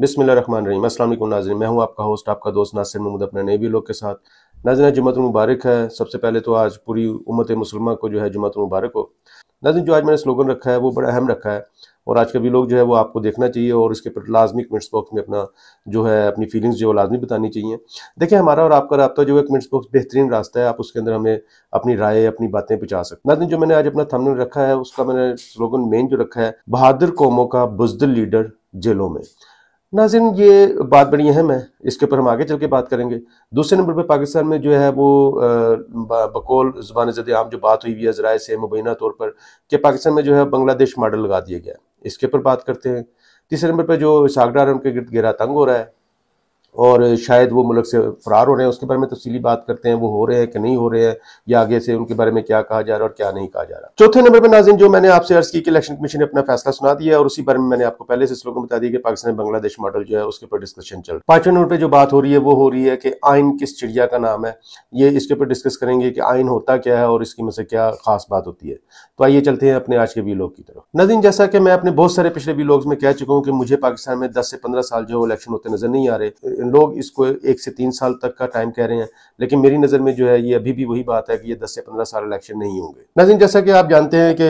बिसमिल run रही वालेकुम नाजर मैं हूं आपका होस्ट आपका दोस्त नासिर महमूद अपने नए भी लोग के साथ नाजरन जुमत मुबारक है सबसे पहले तो आज पूरी उमत मुसलमा को जो है जुमत मुबारक हो नाजिन जो आज मैंने स्लोगन रखा है वो बड़ा अहम रखा है और आज का भी लोग जो है वो आपको देखना चाहिए और इसके पर लाजमी कमेंट्स बॉक्स में अपना जो है अपनी फीलिंग्स जो है लाजमी बतानी चाहिए देखिए हमारा और आपका रबा जो है कमेंट्स बॉक्स बेहतरीन रास्ता है आप उसके अंदर हमें अपनी राय अपनी बातें पहुँचा सकते नाजन जो मैंने आज अपना थमन रखा है उसका मैंने स्लोगन मेन जो रखा है बहादुर कौमों का बुजदिल लीडर जेलों में नाजिन ये बात बड़ी अहम है इसके ऊपर हम आगे चल के बात करेंगे दूसरे नंबर पर पाकिस्तान में जो है वो बकौल ज़ुबान जद आम जो बात हुई हुई है जराय से मुबैना तौर पर कि पाकिस्तान में जो है बांग्लादेश मॉडल लगा दिया गया इसके ऊपर बात करते हैं तीसरे नंबर पर जो सागडार उनके गिरद गहरा तंग हो रहा है और शायद वो मुल्क से फ़रार हो रहे हैं उसके बारे में तफसीली बात करते हैं वो हो रहे हैं कि नहीं हो रहे हैं या आगे से उनके बारे में क्या कहा जा रहा है और क्या नहीं कहा जा रहा चौथे नंबर पर नाजिन जो मैंने आपसे अर्ज़ की कि इलेक्शन कमीशन ने अपना फैसला सुना दिया और उसी बारे में मैंने आपको पहले से को बता दिया कि पाकिस्तान बांग्लादेश मॉडल जो है उसके ऊपर डिस्कशन चल रहा है नंबर पर जो बात हो रही है वो हो रही है कि आइन किस चिड़िया का नाम है ये इसके ऊपर डिस्कस करेंगे कि आइन होता क्या है और इसकी में से क्या खास बात होती है तो आइए चलते हैं अपने आज के वीलॉग की तरफ नदीन जैसा कि मैं अपने बहुत सारे पिछले वीलॉग्स में कह चुका हूँ कि मुझे पाकिस्तान में दस से पंद्रह साल जो इलेक्शन होते नजर नहीं आ रहे लोग इसको एक से तीन साल तक का टाइम कह रहे हैं लेकिन मेरी नज़र में जो है ये अभी भी वही बात है कि ये दस से पंद्रह साल इलेक्शन नहीं होंगे नाजिन जैसा कि आप जानते हैं कि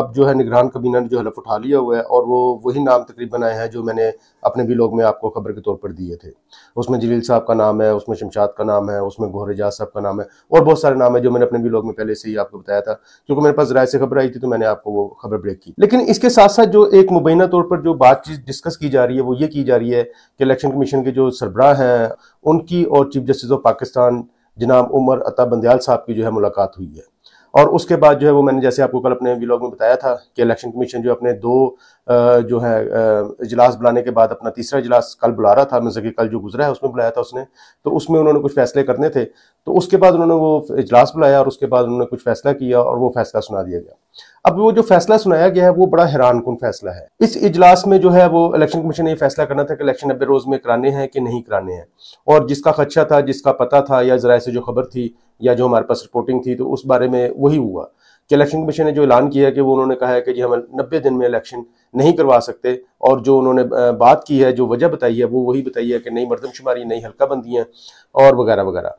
अब जो है निगरान कबीना ने जो हलफ उठा लिया हुआ है और वो वही नाम तकरीबन आए हैं जो मैंने अपने लोग में आपको खबर के तौर पर दिए थे उसमें जलील साहब का नाम है उसमें शमशाद का नाम है उसमें गोहर एजाज साहब का नाम है और बहुत सारे नाम है जो मैंने अपने भी लोग में पहले से ही आपको बताया था क्योंकि मेरे पास राय से खबर आई थी तो मैंने आपको वो खबर ब्रेक की लेकिन इसके साथ साथ जो एक मुबैना तौर पर जो बातचीत डिस्कस की जा रही है वो ये की जा रही है कि इलेक्शन कमीशन के जो सरबराह हैं उनकी और चीफ जस्टिस ऑफ पाकिस्तान जनाब उमर अता बंदयाल साहब की जो है मुलाकात हुई है और उसके बाद जो है वो मैंने जैसे आपको कल अपने व्लॉग में बताया था कि इलेक्शन कमीशन जो अपने दो जो है इजलास बुलाने के बाद अपना तीसरा इजलास कल बुला रहा था मजकि कल जो गुजरा है उसमें बुलाया था उसने तो उसमें उन्होंने कुछ फैसले करने थे तो उसके बाद उन्होंने वो इजलास बुलाया और उसके बाद उन्होंने कुछ फैसला किया और वो फैसला सुना दिया गया अब वो जो फैसला सुनाया गया है वो बड़ा हैरान कन फैसला है इस इजलास में जो है वो इलेक्शन कमीशन ने फैसला करना था कि इलेक्शन नब्बे रोज़ में कराने हैं कि नहीं कराने हैं और जिसका खदशा था जिसका पता था या जरा से जो खबर थी या जो हमारे पास रिपोर्टिंग थी तो उस बारे में वही हुआ कि इलेक्शन कमीशन ने जो ऐलान किया कि वो उन्होंने कहा है कि जी हम नब्बे दिन में इलेक्शन नहीं करवा सकते और जो उन्होंने बात की है जो वजह बताई है वो वही बताई है कि नई मरदमशुमारी नई हल्का बंदी और वगैरह वगैरह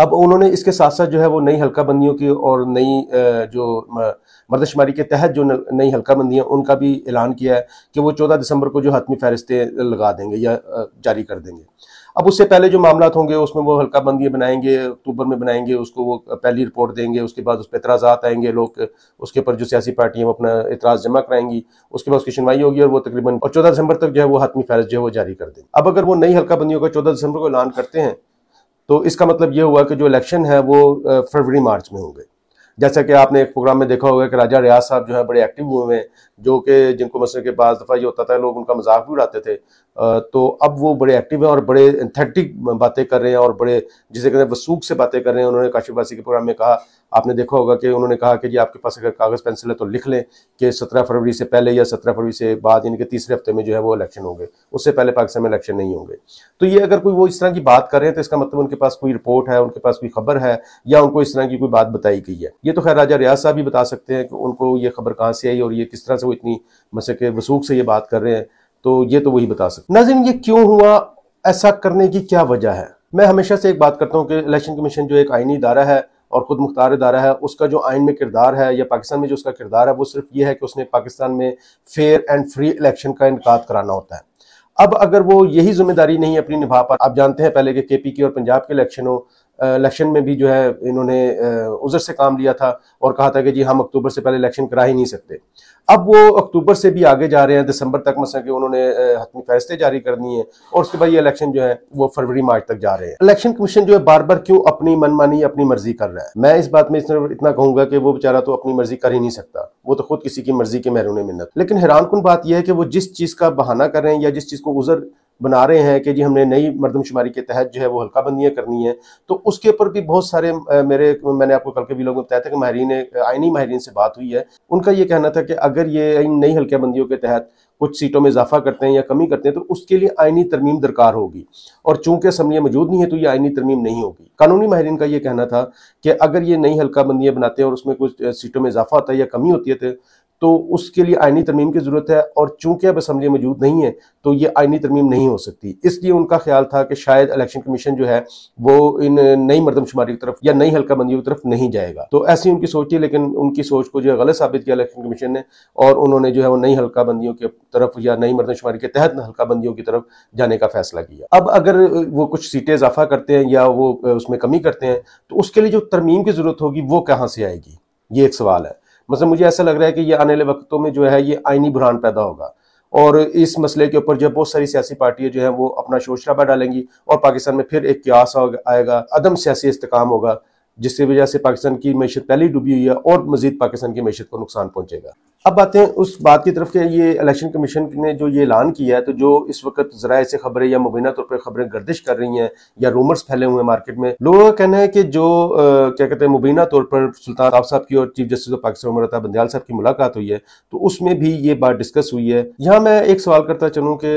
अब उन्होंने इसके साथ साथ जो है वो नई हल्का बंदियों की और नई जो मर्दशुमारी के तहत जो नई हल्काबंदियाँ उनका भी ऐलान किया है कि वो चौदह दिसंबर को जो हतमी फहरिस्तें लगा देंगे या जारी कर देंगे अब उससे पहले जो मामला होंगे उसमें वो हल्काबंदियाँ बनाएंगे अक्टूबर में बनाएंगे उसको वो पहली रिपोर्ट देंगे उसके बाद उस पर एतराज आएंगे लोग उसके ऊपर जो सियासी पार्टियां वो अपना इतराज़ जमा कराएंगी उसके बाद उसकी सुनवाई होगी और वो तकरीबन और चौदह दिसंबर तक जो है वो हतमी फहरिस्त जो है वो जारी कर देंगे अब अगर वो नई हल्का बंदियों का चौदह दिसंबर को ऐलान करते हैं तो इसका मतलब ये हुआ कि जो इलेक्शन है वो फरवरी मार्च में होंगे जैसा कि आपने एक प्रोग्राम में देखा होगा कि राजा रियाज साहब जो है बड़े एक्टिव हुए हैं जो कि जिनको मसले के बाद दफ़ा ये होता था लोग उनका मजाक भी उड़ाते थे तो अब वो बड़े एक्टिव हैं और बड़े एंथेटिक बातें कर रहे हैं और बड़े जिसे कहते हैं वसूख से बातें कर रहे हैं उन्होंने काशीवासी के प्रोग्राम में कहा आपने देखा होगा कि उन्होंने कहा कि जी आपके पास अगर कागज़ पेंसिल है तो लिख लें कि सत्रह फरवरी से पहले या सत्रह फरवरी से बाद यानी कि तीसरे हफ्ते में जो है वो इलेक्शन होंगे उससे पहले पाकिस्तान में इलेक्शन नहीं होंगे तो ये अगर कोई वो इस तरह की बात कर रहे हैं तो इसका मतलब उनके पास कोई रिपोर्ट है उनके पास कोई खबर है या उनको इस तरह की कोई बात बताई गई है ये तो खैर राजा रियाज साहब भी बता सकते हैं कि उनको ये खबर कहाँ से आई और ये किस तरह से वो इतनी मसे के वसूख से ये बात कर रहे हैं तो ये तो वही बता सकते नाजिम ये क्यों हुआ ऐसा करने की क्या वजह है मैं हमेशा से एक बात करता हूँ कि इलेक्शन कमीशन जो एक आईनी इदारा है और ख़ुद मुख्तार इदारा है उसका जो आइन में किरदार है या पाकिस्तान में जो उसका किरदार है वो सिर्फ ये है कि उसने पाकिस्तान में फेयर एंड फ्री इलेक्शन का इनका कराना होता है अब अगर वो यही जिम्मेदारी नहीं अपनी निभा पा आप जानते हैं पहले के के पी के और पंजाब के इलेक्शन हो इलेक्शन में भी जो है इन्होंने उज़र से काम लिया था और कहा था कि जी हम अक्टूबर से पहले इलेक्शन करा ही नहीं सकते अब वो अक्टूबर से भी आगे जा रहे हैं दिसंबर तक मसा के उन्होंने हतमी फैसले जारी करनी है और उसके बाद ये इलेक्शन जो है वो फरवरी मार्च तक जा रहे हैं इलेक्शन कमीशन जो है बार बार क्यों अपनी मनमानी अपनी मर्जी कर रहा है मैं इस बात में इतना कहूंगा कि वो बेचारा तो अपनी मर्जी कर ही नहीं सकता वो तो खुद किसी की मर्जी के महरूने मिन्नत लेकिन हैरान कन बात यह है कि वो जिस चीज़ का बहाना कर रहे हैं या जिस चीज़ को उज़र बना रहे हैं कि जी हमने नई मरदमशुमारी के तहत जो है वो हल्का बंदियाँ करनी है तो उसके ऊपर भी बहुत सारे मेरे मैंने आपको कल के भी लोगों को बताया था कि माहरीन आइनी माहरीन से बात हुई है उनका ये कहना था कि अगर ये इन नई हल्के बंदियों के तहत कुछ सीटों में इजाफा करते हैं या कमी करते हैं तो उसके लिए आइनी तरमीम दरकार होगी और चूंकि असम्बलियाँ मौजूद नहीं है तो ये आइनी तरमीम नहीं होगी कानूनी माहरीन का ये कहना था कि अगर ये नई हल्का बंदियाँ बनाते हैं और उसमें कुछ सीटों में इजाफा होता है या कमी होती है तो तो उसके लिए आइनी तरमीम की ज़रूरत है और चूंकि अब असम्बली मौजूद नहीं है तो ये आइनी तरमीम नहीं हो सकती इसलिए उनका ख्याल था कि शायद इलेक्शन कमीशन जो है वो इन नई मरदमशुमारी की तरफ या नई हल्का बंदियों की तरफ नहीं जाएगा तो ऐसी उनकी सोच थी लेकिन उनकी सोच को जो है गलत साबित किया इलेक्शन कमीशन ने और उन्होंने जो है वो नई हल्का बंदियों की तरफ या नई मरदमशुमारी के तहत हल्का बंदियों की तरफ जाने का फैसला किया अब अगर वो कुछ सीटें इजाफा करते हैं या वो उसमें कमी करते हैं तो उसके लिए जो तरमीम की ज़रूरत होगी वो कहाँ से आएगी ये एक सवाल है मतलब मुझे ऐसा लग रहा है कि ये आने वाले वक्तों में जो है ये आईनी बुरहान पैदा होगा और इस मसले के ऊपर जो बहुत सारी सियासी पार्टियां जो है वो अपना शोर शराबा डालेंगी और पाकिस्तान में फिर एक क्यास आएगा अदम सियासी इस्तेकाम होगा जिसकी वजह से पाकिस्तान की मीशत पहले ही डूबी हुई है और मजीद पाकिस्तान की मीशत को नुकसान पहुंचेगा अब बातें उस बात की तरफ के ये इलेक्शन कमीशन ने जो ये ऐलान किया है तो जो इस वक्त जरा से खबरें या मुबीना तौर पर खबरें गर्दिश कर रही हैं या रूमर्स फैले हुए हैं मार्केट में लोगों का कहना है कि जो आ, क्या कहते हैं मुबीना तौर पर सुल्तान साहब साहब की और chief justice of Pakistan Umar Bandial साहब की मुलाकात हुई है तो उसमें भी ये बात डिस्कस हुई है यहाँ मैं एक सवाल करता चलूँ कि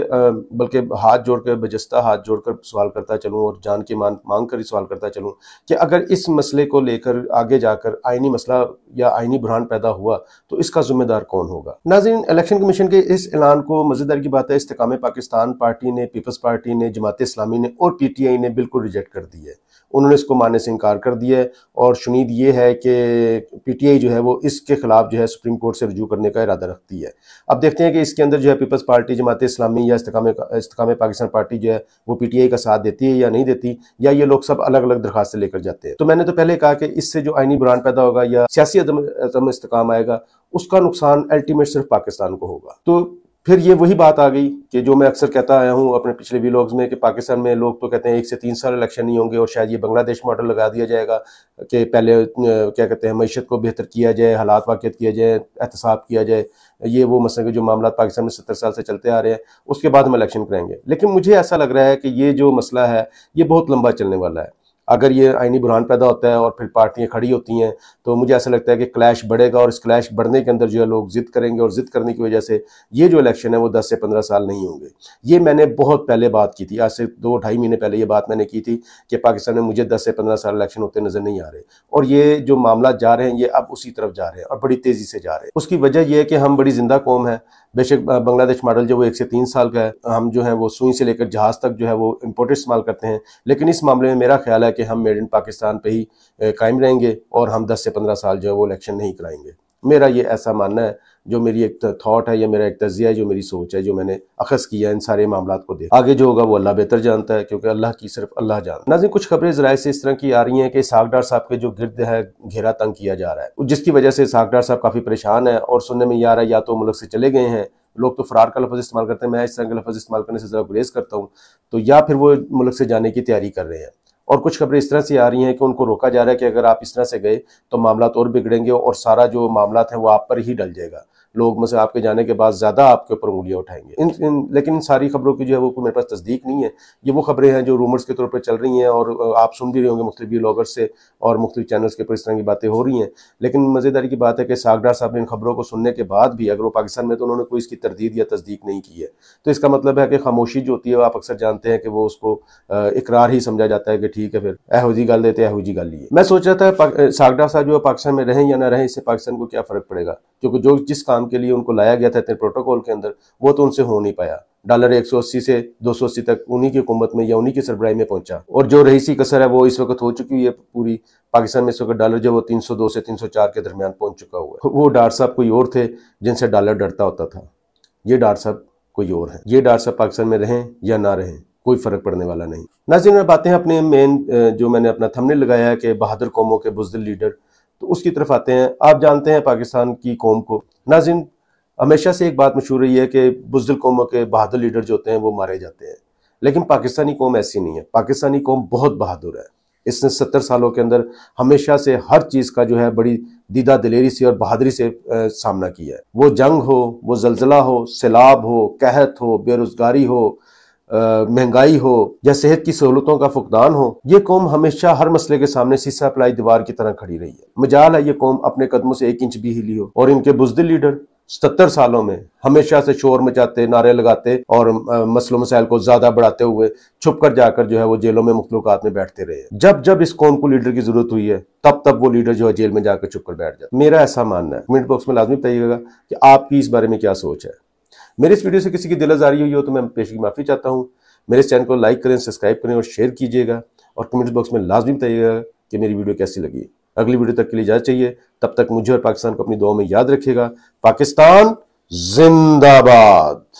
बल्कि हाथ जोड़कर बजस्ता हाथ जोड़कर सवाल करता चलूँ और जान के मान मांग कर सवाल करता चलूँ कि अगर इस मसले को लेकर आगे जाकर आइनी मसला या आइनी बुरहान पैदा हुआ तो इसका जिम्मेदार कौन होगा नाजिन इलेक्शन कमीशन के इस ऐलान को मजेदार की बात है इस्तेकाम पाकिस्तान पार्टी ने पीपल्स पार्टी ने जमात इस्लामी ने और पी टी आई ने बिल्कुल रिजेक्ट कर दी है उन्होंने इसको मानने से इनकार कर दिया है और शुनीद ये है कि पीटीआई जो है वो इसके खिलाफ जो है सुप्रीम कोर्ट से रजू करने का इरादा रखती है अब देखते हैं कि इसके अंदर जो है पीपल्स पार्टी जमात इस्लामी या इस्तकाम पाकिस्तान पार्टी जो है वो पीटीआई का साथ देती है या नहीं देती या ये लोग सब अलग अलग दरखास्तें लेकर जाते हैं तो मैंने तो पहले कहा कि इससे जो आइनी बुरान पैदा होगा या सियासी अदम इस्तकाम आएगा उसका नुकसान अल्टीमेट सिर्फ पाकिस्तान को होगा तो फिर ये वही बात आ गई कि जो मैं अक्सर कहता आया हूँ अपने पिछले वीलॉग्स में कि पाकिस्तान में लोग तो कहते हैं एक से तीन साल इलेक्शन नहीं होंगे और शायद ये बांग्लादेश मॉडल लगा दिया जाएगा कि पहले क्या कहते हैं मीशत को बेहतर किया जाए हालात वाक़ किया जाए एहतसाब किया जाए ये वो मसला के जो मामला पाकिस्तान में सत्तर साल से चलते आ रहे हैं उसके बाद हम इलेक्शन कराएंगे लेकिन मुझे ऐसा लग रहा है कि ये जो मसला है ये बहुत लंबा चलने वाला है अगर ये आइनी बुरहान पैदा होता है और फिर पार्टियाँ खड़ी होती हैं तो मुझे ऐसा लगता है कि क्लैश बढ़ेगा और इस क्लैश बढ़ने के अंदर जो है लोग ज़िद करेंगे और ज़िद करने की वजह से ये जो इलेक्शन है वो दस से पंद्रह साल नहीं होंगे ये मैंने बहुत पहले बात की थी आज से दो ढाई महीने पहले ये बात मैंने की थी कि पाकिस्तान में मुझे दस से पंद्रह साल इलेक्शन होते नज़र नहीं आ रहे और ये जो मामला जा रहे हैं ये अब उसी तरफ जा रहे हैं और बड़ी तेज़ी से जा रहे हैं उसकी वजह यह है कि हम बड़ी जिंदा कौम है बेशक बांग्लादेश मॉडल जो वो एक से तीन साल का है हम जो है वो सुई से लेकर जहाज़ तक जो है वो इम्पोर्ट इस्तेमाल करते हैं लेकिन इस मामले में मेरा ख्याल है कि कि हम मेड इन पाकिस्तान पे ही कायम रहेंगे और हम 10 से 15 साल जो है वो इलेक्शन नहीं कराएंगे मेरा ये ऐसा मानना है जो मेरी एक थाट है या मेरा एक तजिया है जो मेरी सोच है जो मैंने अखज़ किया है इन सारे मामला को देख आगे जो होगा वो अल्लाह बेहतर जानता है क्योंकि अल्लाह की सिर्फ अल्लाह जानता है नाजिन कुछ खबरें जराए से इस तरह की आ रही हैं कि इसहाकडार साहब के जो गिरद है घेरा तंग किया जा रहा है जिसकी वजह से इसहाकडार साहब काफ़ी परेशान है और सुनने में ये आ रहा है या तो मुल्क से चले गए हैं लोग तो फरार का लफज इस्तेमाल करते हैं मैं इस तरह का लफज इस्तेमाल करने से ज़रा गुरेज करता हूँ तो या फिर वो मुल्क से जाने की तैयारी कर रहे हैं और कुछ खबरें इस तरह से आ रही हैं कि उनको रोका जा रहा है कि अगर आप इस तरह से गए तो मामला तो और बिगड़ेंगे और सारा जो मामला है वो आप पर ही डल जाएगा लोग मतलब आपके जाने के बाद ज़्यादा आपके ऊपर उंगलियाँ उठाएंगे इन, इन लेकिन इन सारी खबरों की जो है वो मेरे पास तस्दीक नहीं है ये वो खबरें हैं जो रूमर्स के तौर पर चल रही हैं और आप सुन भी रहे होंगे मुख्तु ब्लॉगर से और मुख्तु चैनल्स के ऊपर इस तरह की बातें हो रही हैं लेकिन मज़ेदारी की बात है कि सागडार साहब ने इन खबरों को सुनने के बाद भी अगर वो पाकिस्तान में तो उन्होंने कोई इसकी तरदीद या तस्दीक नहीं की है तो इसका मतलब है कि खामोशी जो होती है आप अक्सर जानते हैं कि वो उसको इकरार ही समझा जाता है कि ठीक है फिर एहोजी गाल देते हैं एहोजी तो गल ही मैं सोच रहा था सागडा साहब जो पाकिस्तान में रहें या ना रहें इससे पाकिस्तान को क्या फ़र्क पड़ेगा क्योंकि जो जिस काम काम के लिए उनको लाया गया था इतने प्रोटोकॉल के अंदर वो तो उनसे हो नहीं पाया डॉलर 180 से 280 तक उन्हीं की हुकूमत में या उन्हीं की सरबराई में पहुंचा और जो रहीसी कसर है वो इस वक्त हो चुकी हुई है पूरी पाकिस्तान में इस वक्त डॉलर जो वो 302 से 304 के दरमियान पहुंच चुका हुआ है वो डार साहब कोई और थे जिनसे डॉलर डरता होता था ये डार साहब कोई और है ये डार साहब पाकिस्तान में रहें या ना रहें कोई फर्क पड़ने वाला नहीं नाजिन में बातें अपने मेन जो मैंने अपना थमने लगाया है कि बहादुर कौमों के बुजदिल लीडर तो उसकी तरफ आते हैं आप जानते हैं पाकिस्तान की कौम को नाजिन हमेशा से एक बात मशहूर रही है कि बुजुर्ग कौमों के बहादुर लीडर जो होते हैं वो मारे जाते हैं लेकिन पाकिस्तानी कौम ऐसी नहीं है पाकिस्तानी कौम बहुत बहादुर है इसने सत्तर सालों के अंदर हमेशा से हर चीज़ का जो है बड़ी दीदा दिलेरी से और बहादुरी से आ, सामना किया है वो जंग हो वो जलजिला हो सैलाब हो कहत हो बेरोज़गारी हो महंगाई हो या सेहत की सहूलतों का फुकदान हो ये कौम हमेशा हर मसले के सामने सीसा पलाई दीवार की तरह खड़ी रही है मजाल है ये कौम अपने कदमों से एक इंच भी हिली हो और इनके बुजदिल लीडर सत्तर सालों में हमेशा से शोर मचाते नारे लगाते और मसलों मसाइल को ज्यादा बढ़ाते हुए छुप कर जाकर जो है वो जेलों में मुख्तलकात में बैठते रहे जब जब इस कौम को लीडर की जरूरत हुई है तब तब वो लीडर जो है जेल में जाकर छुप कर बैठ जाए मेरा ऐसा मानना है कमेंट बॉक्स में लाजमी बताइएगा कि आपकी इस बारे में क्या सोच है मेरे इस वीडियो से किसी की दिल आजारी हुई हो तो मैं पेश की माफ़ी चाहता हूँ मेरे चैनल को लाइक करें सब्सक्राइब करें और शेयर कीजिएगा और कमेंट बॉक्स में लाजमी बताइएगा कि मेरी वीडियो कैसी लगी अगली वीडियो तक के लिए जाना चाहिए तब तक मुझे और पाकिस्तान को अपनी दुआ में याद रखिएगा पाकिस्तान जिंदाबाद